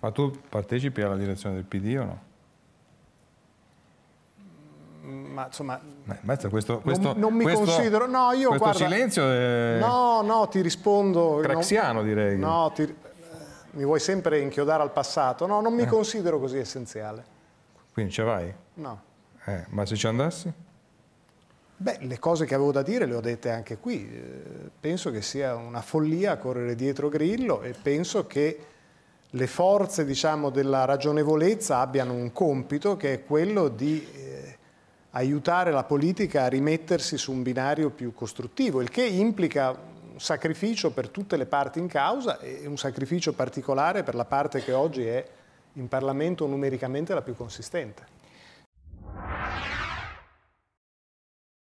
Ma tu partecipi alla direzione del PD o no? Mm, ma insomma, eh, questo, questo, non, non, mi questo, considero, no, io questo guarda, silenzio è... No, no, ti rispondo... Craxiano non, direi. No, ti, eh, mi vuoi sempre inchiodare al passato. No, non mi eh. considero così essenziale. Quindi ci vai? No. Eh, ma se ci andassi? Beh, le cose che avevo da dire le ho dette anche qui. Eh, penso che sia una follia correre dietro Grillo e penso che le forze diciamo, della ragionevolezza abbiano un compito che è quello di eh, aiutare la politica a rimettersi su un binario più costruttivo, il che implica un sacrificio per tutte le parti in causa e un sacrificio particolare per la parte che oggi è in Parlamento numericamente la più consistente.